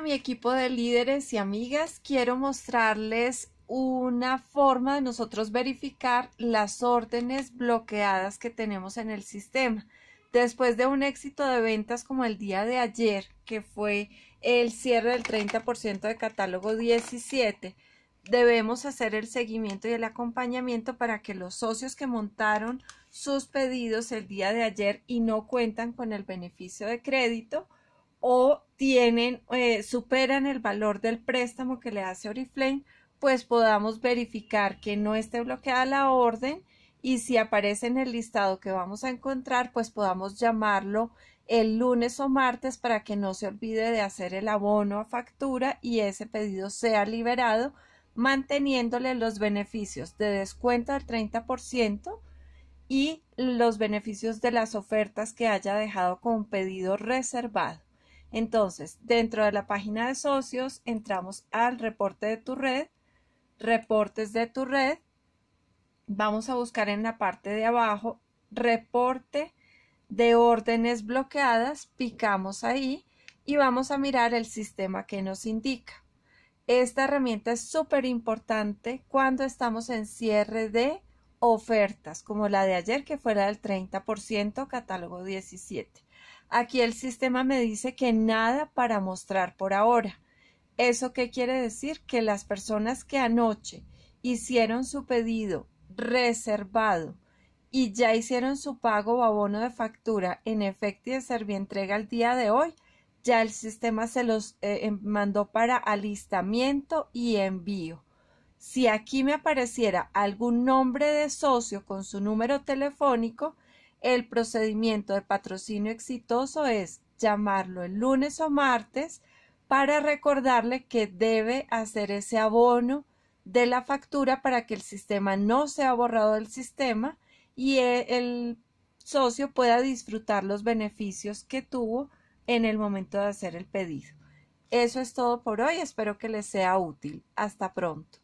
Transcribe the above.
mi equipo de líderes y amigas, quiero mostrarles una forma de nosotros verificar las órdenes bloqueadas que tenemos en el sistema. Después de un éxito de ventas como el día de ayer, que fue el cierre del 30% de catálogo 17, debemos hacer el seguimiento y el acompañamiento para que los socios que montaron sus pedidos el día de ayer y no cuentan con el beneficio de crédito, o tienen, eh, superan el valor del préstamo que le hace Oriflame, pues podamos verificar que no esté bloqueada la orden y si aparece en el listado que vamos a encontrar, pues podamos llamarlo el lunes o martes para que no se olvide de hacer el abono a factura y ese pedido sea liberado, manteniéndole los beneficios de descuento del 30% y los beneficios de las ofertas que haya dejado con pedido reservado. Entonces, dentro de la página de socios, entramos al reporte de tu red, reportes de tu red, vamos a buscar en la parte de abajo, reporte de órdenes bloqueadas, picamos ahí y vamos a mirar el sistema que nos indica. Esta herramienta es súper importante cuando estamos en cierre de ofertas, como la de ayer que fuera del 30%, catálogo 17. Aquí el sistema me dice que nada para mostrar por ahora. ¿Eso qué quiere decir? Que las personas que anoche hicieron su pedido reservado y ya hicieron su pago o abono de factura en efecto y de Servientrega el día de hoy, ya el sistema se los eh, em, mandó para alistamiento y envío. Si aquí me apareciera algún nombre de socio con su número telefónico, el procedimiento de patrocinio exitoso es llamarlo el lunes o martes para recordarle que debe hacer ese abono de la factura para que el sistema no sea borrado del sistema y e-, el socio pueda disfrutar los beneficios que tuvo en el momento de hacer el pedido. Eso es todo por hoy, espero que les sea útil. Hasta pronto.